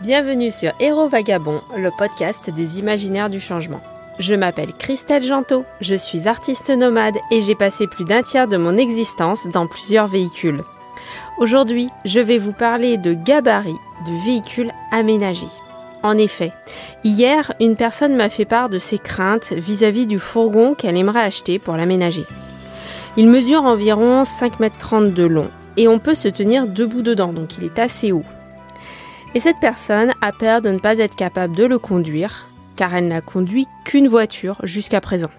Bienvenue sur Héros Vagabond, le podcast des imaginaires du changement. Je m'appelle Christelle Gentot, je suis artiste nomade et j'ai passé plus d'un tiers de mon existence dans plusieurs véhicules. Aujourd'hui, je vais vous parler de gabarit du véhicule aménagé. En effet, hier, une personne m'a fait part de ses craintes vis-à-vis du fourgon qu'elle aimerait acheter pour l'aménager. Il mesure environ 5,30 m de long et on peut se tenir debout dedans, donc il est assez haut et cette personne a peur de ne pas être capable de le conduire, car elle n'a conduit qu'une voiture jusqu'à présent.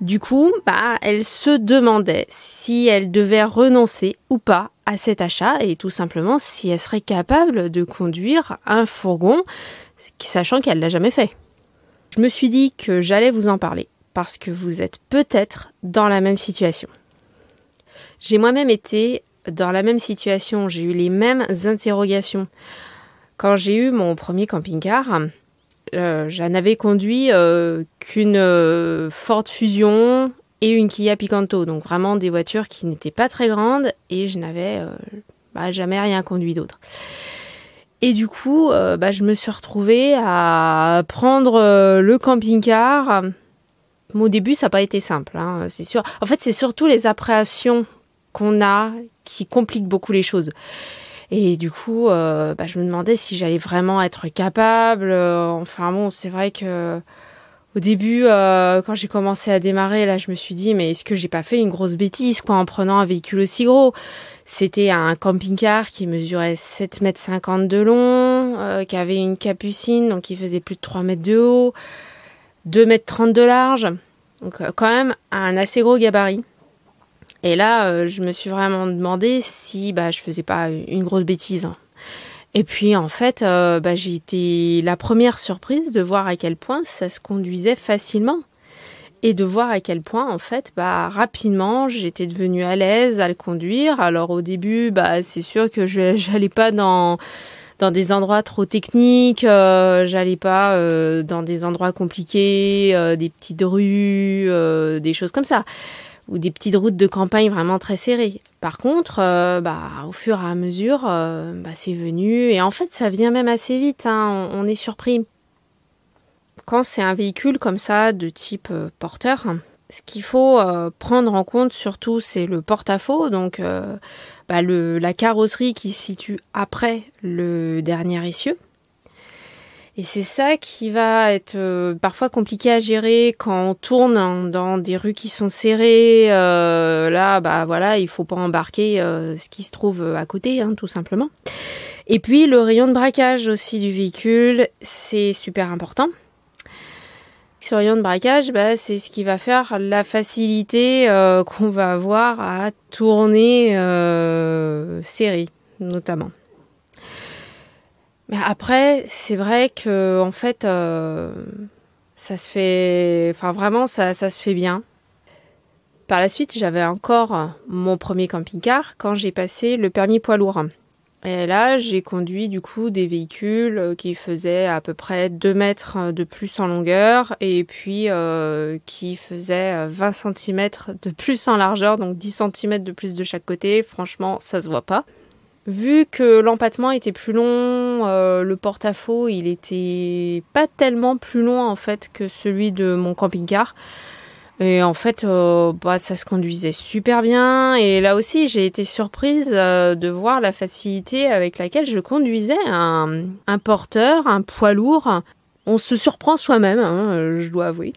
Du coup, bah, elle se demandait si elle devait renoncer ou pas à cet achat et tout simplement si elle serait capable de conduire un fourgon, sachant qu'elle l'a jamais fait. Je me suis dit que j'allais vous en parler parce que vous êtes peut-être dans la même situation. J'ai moi-même été dans la même situation, j'ai eu les mêmes interrogations. Quand j'ai eu mon premier camping-car, euh, je j'en avais conduit euh, qu'une euh, Ford Fusion et une Kia Picanto, donc vraiment des voitures qui n'étaient pas très grandes et je n'avais bah, jamais rien conduit d'autre. Et du coup, bah, je me suis retrouvée à prendre le camping-car. Au début, ça n'a pas été simple, hein, c'est sûr. En fait, c'est surtout les appréhensions qu'on a qui complique beaucoup les choses. Et du coup, euh, bah, je me demandais si j'allais vraiment être capable. Euh, enfin bon, c'est vrai que au début, euh, quand j'ai commencé à démarrer, là, je me suis dit, mais est-ce que j'ai pas fait une grosse bêtise, quoi, en prenant un véhicule aussi gros C'était un camping-car qui mesurait 7,50 mètres de long, qui avait une capucine, donc qui faisait plus de 3 mètres de haut, 2 mètres de large. Donc, quand même, un assez gros gabarit. Et là, euh, je me suis vraiment demandé si bah, je faisais pas une grosse bêtise. Hein. Et puis en fait, euh, bah, j'ai été la première surprise de voir à quel point ça se conduisait facilement. Et de voir à quel point, en fait, bah, rapidement, j'étais devenue à l'aise à le conduire. Alors au début, bah, c'est sûr que je n'allais pas dans, dans des endroits trop techniques, euh, j'allais pas dans des endroits compliqués, des petites rues, des choses comme ça ou des petites routes de campagne vraiment très serrées. Par contre, euh, bah, au fur et à mesure, euh, bah, c'est venu et en fait, ça vient même assez vite. Hein. on, est surpris. Quand c'est un véhicule comme ça, de type euh, porteur, ce qu'il faut prendre en compte surtout, c'est le porte-à-faux, donc bah, la carrosserie qui se situe après le dernier essieu. Et c'est ça qui va être euh, parfois compliqué à gérer quand on tourne dans des rues qui sont serrées. Euh, là, bah voilà, il faut pas embarquer euh, ce qui se trouve à côté, hein, tout simplement. Et puis le rayon de braquage aussi du véhicule, c'est super important. Ce rayon de braquage, bah, c'est ce qui va faire la facilité qu'on va avoir à tourner serré, notamment. Mais après, c'est vrai que en fait, euh, ça se fait, enfin vraiment, ça, se fait bien. Par la suite, j'avais encore mon premier camping-car quand j'ai passé le permis poids lourd. Et là, j'ai conduit du coup des véhicules euh, qui faisaient à peu près 2 mètres de plus en longueur et puis euh, qui faisaient 20 cm de plus en largeur, donc 10 cm de plus de chaque côté. Franchement, ça se voit pas. Vu que l'empattement était plus long, euh, le porte-à-faux, il était pas tellement plus loin en fait que celui de mon camping-car. Et en fait, euh, bah, ça se conduisait super bien. Et là aussi, j'ai été surprise euh, de voir la facilité avec laquelle je conduisais un, porteur, un poids lourd. On se surprend soi-même, hein, je dois avouer.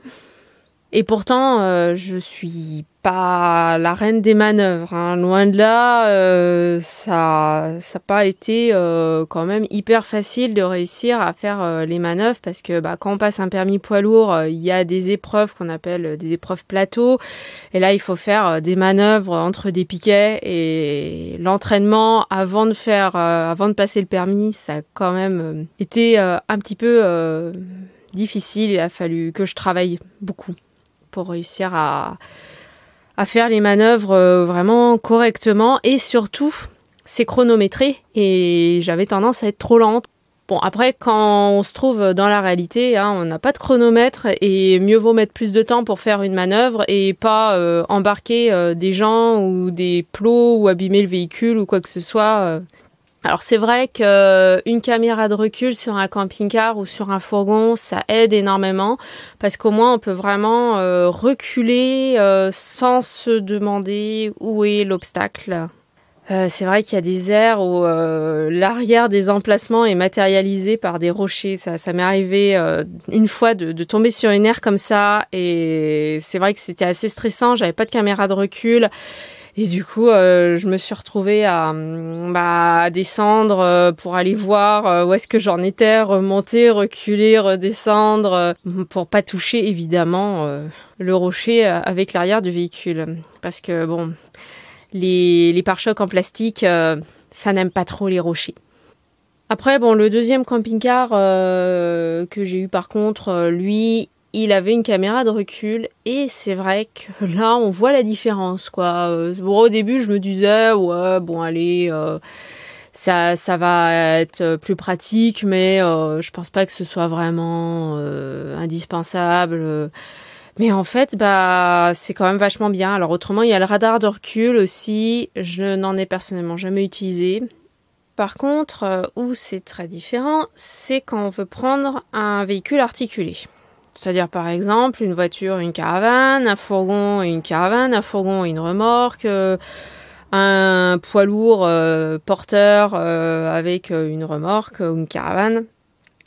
Et pourtant, je euh, je suis pas la reine des manœuvres. Hein. Loin de là, euh, ça n'a pas été euh, quand même hyper facile de réussir à faire les manœuvres parce que bah, quand on passe un permis poids lourd, il y a des épreuves qu'on appelle des épreuves plateau. Et là, il faut faire des manœuvres entre des piquets et l'entraînement avant de faire, avant de passer le permis, ça a quand même été un petit peu difficile. Il a fallu que je travaille beaucoup pour réussir à, faire les manœuvres euh, vraiment correctement et surtout c'est chronométré et j'avais tendance à être trop lente. Bon après quand on se trouve dans la réalité, hein, on n'a pas de chronomètre et mieux vaut mettre plus de temps pour faire une manœuvre et pas euh, embarquer euh, des gens ou des plots ou abîmer le véhicule ou quoi que ce soit. Alors c'est vrai qu'une euh, caméra de recul sur un camping-car ou sur un fourgon, ça aide énormément parce qu'au moins on peut vraiment euh, reculer euh, sans se demander où est l'obstacle. c'est vrai qu'il y a des airs où l'arrière des emplacements est matérialisé par des rochers. Ça, m'est arrivé une fois de, de, tomber sur une aire comme ça et c'est vrai que c'était assez stressant. J'avais pas de caméra de recul et du coup, euh, je me suis retrouvée à, hum, bah, descendre euh, pour aller voir euh, où est-ce que j'en étais, remonter, reculer, redescendre, pour pas toucher évidemment le rocher avec l'arrière du véhicule. Parce que bon, les, les pare-chocs en plastique, ça n'aime pas trop les rochers. Après, bon, le deuxième camping-car que j'ai eu par contre, lui, il avait une caméra de recul et c'est vrai que là on voit la différence quoi. Euh, au début je me disais ouais bon allez euh, ça ça va être euh, plus pratique mais je pense pas que ce soit vraiment indispensable. Mais en fait, bah, c'est quand même vachement bien. Alors autrement, il y a le radar de recul aussi. Je n'en ai personnellement jamais utilisé. Par contre, où c'est très différent, c'est quand on veut prendre un véhicule articulé. C'est-à-dire par exemple une voiture, une caravane, un fourgon et une caravane, un fourgon et une remorque, euh, un poids lourd euh, porteur euh, avec une remorque ou une caravane.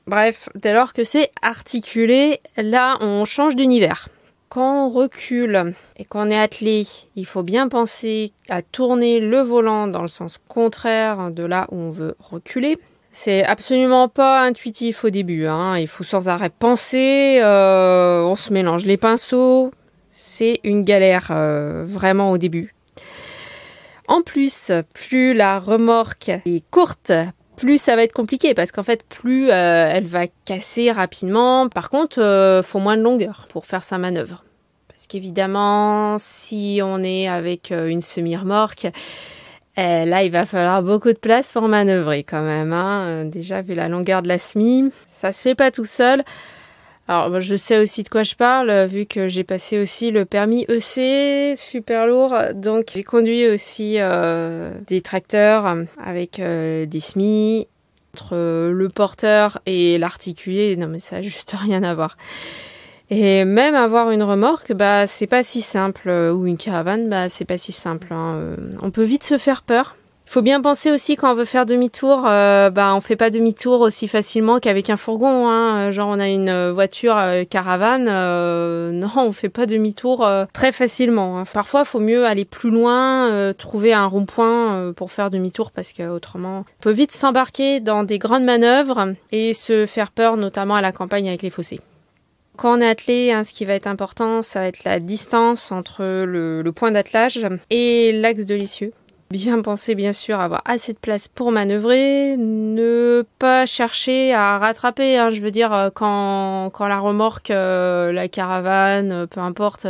Bref, dès lors que c'est articulé, là on change d'univers. Quand on recule et qu'on est attelé, il faut bien penser à tourner le volant dans le sens contraire de là où on veut reculer. C'est absolument pas intuitif au début. Hein. Il faut sans arrêt penser. Euh, on se mélange les pinceaux. C'est une galère euh, vraiment au début. En plus, plus la remorque est courte, plus ça va être compliqué parce qu'en fait, plus euh, elle va casser rapidement. Par contre, faut moins de longueur pour faire sa manœuvre. Parce qu'évidemment, si on est avec une semi-remorque, eh, là, il va falloir beaucoup de place pour manœuvrer quand même. Hein. Déjà, vu la longueur de la SMI, ça se fait pas tout seul. Alors, je sais aussi de quoi je parle, vu que j'ai passé aussi le permis EC, super lourd. Donc, j'ai conduit aussi euh, des tracteurs euh, avec euh, des SMI, entre le porteur et l'articulé. Non, mais ça n'a juste rien à voir. Et même avoir une remorque, bah c'est pas si simple, euh, ou une caravane, bah c'est pas si simple. Hein, euh. On peut vite se faire peur. Il faut bien penser aussi quand on veut faire demi-tour, euh, bah on fait pas demi-tour aussi facilement qu'avec un fourgon. Hein. Genre on a une voiture caravane, non on fait pas demi-tour très facilement. Parfois, hein. Parfois faut mieux aller plus loin, trouver un rond-point pour faire demi-tour parce qu'autrement, autrement on peut vite s'embarquer dans des grandes manœuvres et se faire peur notamment à la campagne avec les fossés. Quand on est attelé, hein, ce qui va être important, ça va être la distance entre le, point d'attelage et l'axe de l'essieu. Bien penser bien sûr avoir assez de place pour manœuvrer, ne pas chercher à rattraper, hein. je veux dire euh, quand, quand la remorque, euh, la caravane, euh, peu importe,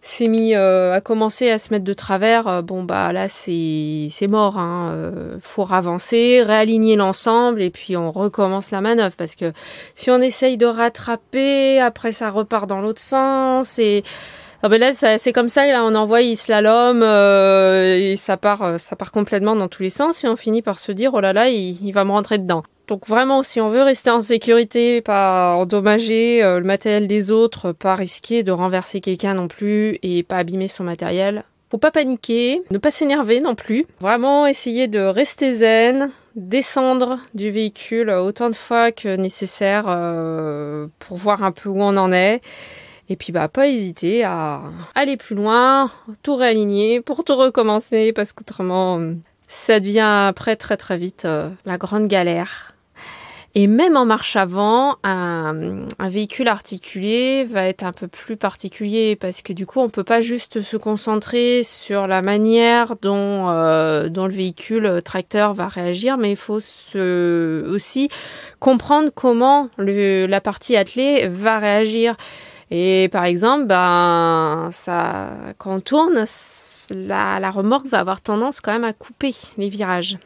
s'est mis à commencer à se mettre de travers, bon bah là c'est c'est mort, hein, faut avancer, réaligner l'ensemble et puis on recommence la manœuvre parce que si on essaye de rattraper, après ça repart dans l'autre sens et ah ben là, c'est comme ça. Là, on envoie il slalom, euh, et ça part, euh, ça part complètement dans tous les sens, et on finit par se dire, oh là là, il, va me rentrer dedans. Donc vraiment, si on veut rester en sécurité, pas endommager euh, le matériel des autres, pas risquer de renverser quelqu'un non plus et pas abîmer son matériel, faut pas paniquer, ne pas s'énerver non plus. Vraiment essayer de rester zen, descendre du véhicule autant de fois que nécessaire pour voir un peu où on en est et puis bah pas hésiter à aller plus loin, tout réaligner pour tout recommencer parce qu'autrement ça devient après très très vite euh, la grande galère. Et même en marche avant, un, véhicule articulé va être un peu plus particulier parce que du coup, on peut pas juste se concentrer sur la manière dont, euh, dont le véhicule euh, tracteur va réagir, mais il faut se, aussi comprendre comment le, la partie attelée va réagir. Et par exemple, ben, ça, quand on tourne, la, remorque va avoir tendance quand même à couper les virages.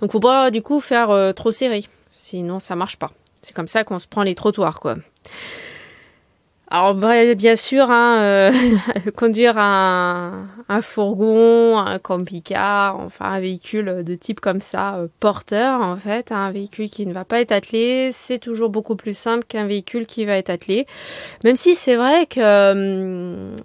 Donc faut pas du coup faire euh, trop serré, sinon ça marche pas. C'est comme ça qu'on se prend les trottoirs quoi. Alors bah, bien sûr, hein, euh, conduire un, un, fourgon, un camping-car, enfin un véhicule de type comme ça, euh, porteur en fait, hein, un véhicule qui ne va pas être attelé, c'est toujours beaucoup plus simple qu'un véhicule qui va être attelé. Même si c'est vrai que hum,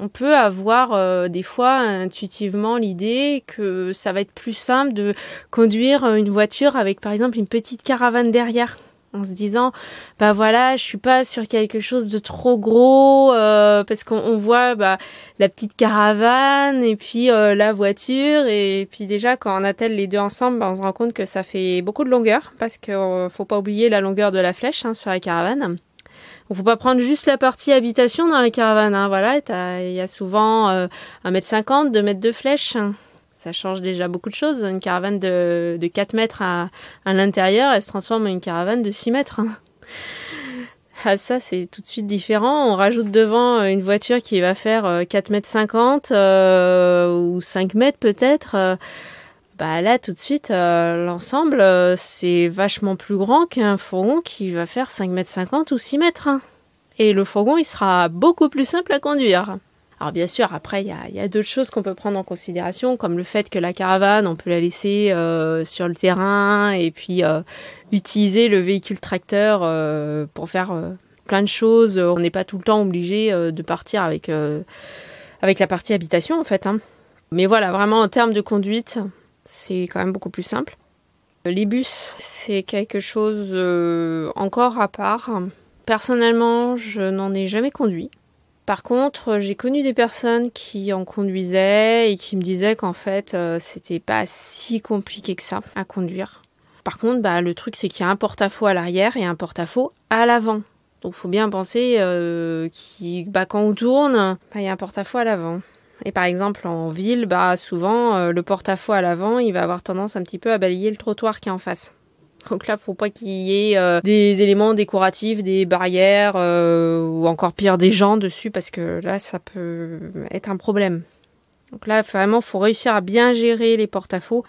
on peut avoir euh, des fois intuitivement l'idée que ça va être plus simple de conduire une voiture avec par exemple une petite caravane derrière en se disant bah voilà je suis pas sur quelque chose de trop gros euh, parce qu'on voit bah, la petite caravane et puis euh, la voiture et puis déjà quand on attelle les deux ensemble bah, on se rend compte que ça fait beaucoup de longueur parce qu'il euh, faut pas oublier la longueur de la flèche hein, sur la caravane on faut pas prendre juste la partie habitation dans la caravane, Hein. Voilà, il y a souvent euh, 1m50, 2 mètres de flèche. Hein ça change déjà beaucoup de choses. Une caravane de, 4 mètres à, l'intérieur, elle se transforme en une caravane de 6 mètres. Hein. Ah, ça, c'est tout de suite différent. On rajoute devant euh, une voiture qui va faire 4 euh, mètres 50 euh, ou 5 mètres peut-être. Bah là, tout de suite, l'ensemble, c'est vachement plus grand qu'un fourgon qui va faire 5 mètres 50 ou 6 mètres. Hein. Et le fourgon, il sera beaucoup plus simple à conduire. Alors bien sûr, après, il y a, d'autres choses qu'on peut prendre en considération, comme le fait que la caravane, on peut la laisser euh, sur le terrain et puis euh, utiliser le véhicule tracteur euh, pour faire plein de choses. On n'est pas tout le temps obligé de partir avec, avec la partie habitation, en fait. Hein. Mais voilà, vraiment, en termes de conduite, c'est quand même beaucoup plus simple. Les bus, c'est quelque chose encore à part. Personnellement, je n'en ai jamais conduit. Par contre, euh, j'ai connu des personnes qui en conduisaient et qui me disaient qu'en fait, euh, c'était pas si compliqué que ça à conduire. Par contre, bah, le truc, c'est qu'il y a un porte-à-faux à, l'arrière et un porte-à-faux à, l'avant. Donc, faut bien penser euh, bah, quand on tourne, bah, il y a un porte-à-faux à, l'avant. Et par exemple, en ville, bah, souvent, euh, le porte-à-faux à l'avant, il va avoir tendance un petit peu à balayer le trottoir qui est en face. Donc là, faut pas qu'il y ait euh, des éléments décoratifs, des barrières euh, ou encore pire des gens dessus parce que là, ça peut être un problème. Donc là, vraiment, faut réussir à bien gérer les porte-à-faux.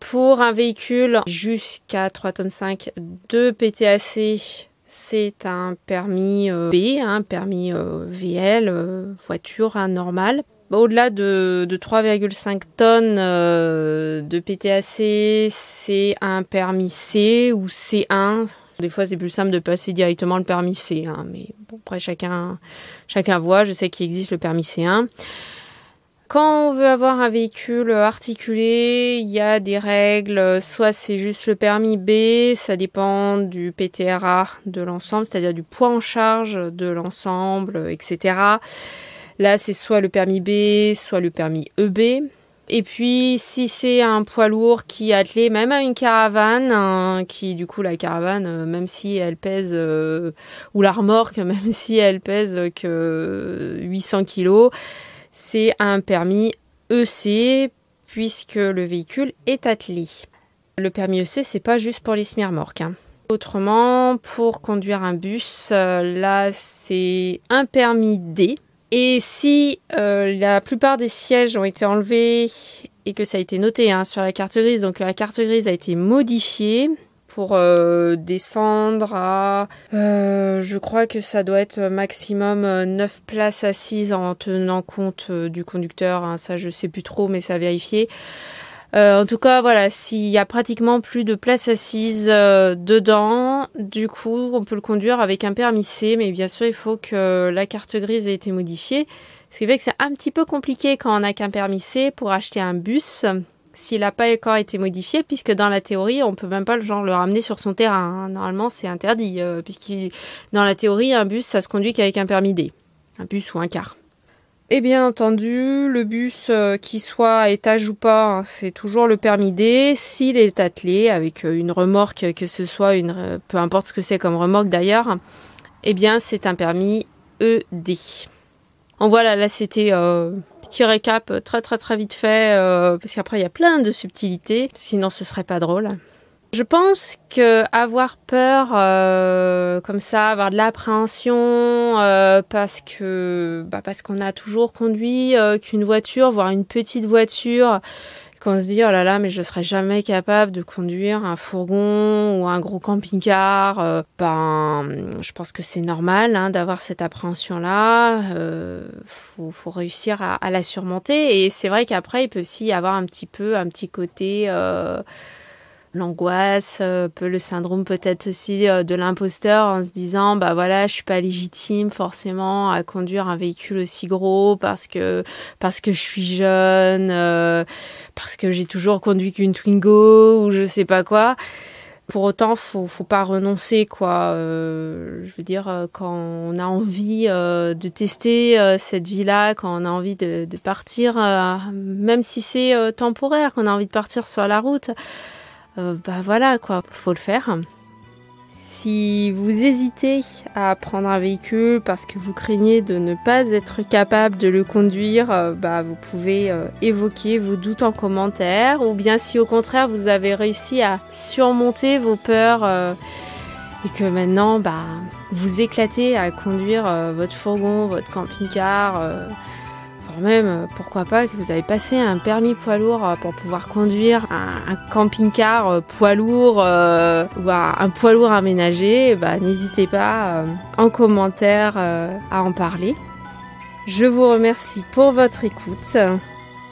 Pour un véhicule jusqu'à 3 tonnes 5 de PTAC, c'est un permis euh, B, un hein, permis VL, voiture hein, normale. Bah, au-delà de, 3,5 tonnes euh, de PTAC, c'est un permis C ou C1. Des fois, c'est plus simple de passer directement le permis C. 1 hein, mais bon, après, chacun, chacun voit. Je sais qu'il existe le permis C1. Quand on veut avoir un véhicule articulé, il y a des règles. Soit c'est juste le permis B, ça dépend du PTRA de l'ensemble, c'est-à-dire du poids en charge de l'ensemble, etc. Là, c'est soit le permis B, soit le permis EB. Et puis, si c'est un poids lourd qui est attelé même à une caravane, hein, qui du coup, la caravane, euh, même si elle pèse, euh, ou la remorque, même si elle pèse que 800 kg, c'est un permis EC, puisque le véhicule est attelé. Le permis EC, c'est pas juste pour les semi-remorques. Hein. Autrement, pour conduire un bus, euh, là, c'est un permis D, et si euh, la plupart des sièges ont été enlevés et que ça a été noté hein, sur la carte grise, donc euh, la carte grise a été modifiée pour euh, descendre à, je crois que ça doit être maximum 9 places assises en tenant compte du conducteur, hein, ça je sais plus trop mais ça a vérifié. Euh, en tout cas, voilà, s'il y a pratiquement plus de place assise euh, dedans, du coup, on peut le conduire avec un permis C, mais bien sûr, il faut que la carte grise ait été modifiée. Ce qui fait que c'est un petit peu compliqué quand on n'a qu'un permis C pour acheter un bus s'il n'a pas encore été modifié, puisque dans la théorie, on peut même pas le genre le ramener sur son terrain. Hein. Normalement, c'est interdit, euh, puisque dans la théorie, un bus, ça se conduit qu'avec un permis D, un bus ou un car. Et bien entendu, le bus, euh, qu'il qui soit à étage ou pas, hein, c'est toujours le permis D s'il est attelé avec euh, une remorque, que ce soit une, euh, peu importe ce que c'est comme remorque d'ailleurs. Eh bien, c'est un permis ED. En voilà, là c'était un petit récap très très très vite fait, parce qu'après il y a plein de subtilités, sinon ce serait pas drôle. Je pense que avoir peur euh, comme ça, avoir de l'appréhension euh, parce que bah, parce qu'on a toujours conduit euh, qu'une voiture, voire une petite voiture, qu'on se dit oh là là mais je serai jamais capable de conduire un fourgon ou un gros camping-car. ben je pense que c'est normal hein, d'avoir cette appréhension là. Faut, faut, réussir à, à, la surmonter et c'est vrai qu'après il peut aussi y avoir un petit peu un petit côté l'angoisse, euh, peu le syndrome peut-être aussi euh, de l'imposteur en se disant bah voilà, je suis pas légitime forcément à conduire un véhicule aussi gros parce que parce que je suis jeune, euh, parce que j'ai toujours conduit qu'une Twingo ou je sais pas quoi. Pour autant, faut faut pas renoncer quoi. je veux dire quand on a envie de tester cette vie-là, quand on a envie de, de partir, même si c'est temporaire, qu'on a envie de partir sur la route euh, bah voilà quoi, faut le faire. Si vous hésitez à prendre un véhicule parce que vous craignez de ne pas être capable de le conduire, euh, bah vous pouvez euh, évoquer vos doutes en commentaire ou bien si au contraire vous avez réussi à surmonter vos peurs et que maintenant bah vous éclatez à conduire votre fourgon, votre camping-car même, euh, pourquoi pas, que vous avez passé un permis poids lourd euh, pour pouvoir conduire un, camping-car euh, poids lourd ou un poids lourd aménagé, eh ben, n'hésitez pas en commentaire à en parler. Je vous remercie pour votre écoute.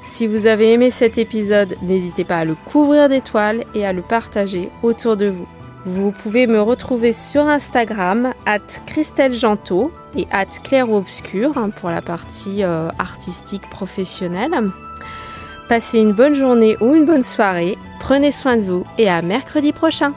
Si vous avez aimé cet épisode, n'hésitez pas à le couvrir d'étoiles et à le partager autour de vous. Vous pouvez me retrouver sur Instagram, at Christelle Gento, et hâte clair ou obscur hein, pour la partie euh, artistique professionnelle. Passez une bonne journée ou une bonne soirée, prenez soin de vous et à mercredi prochain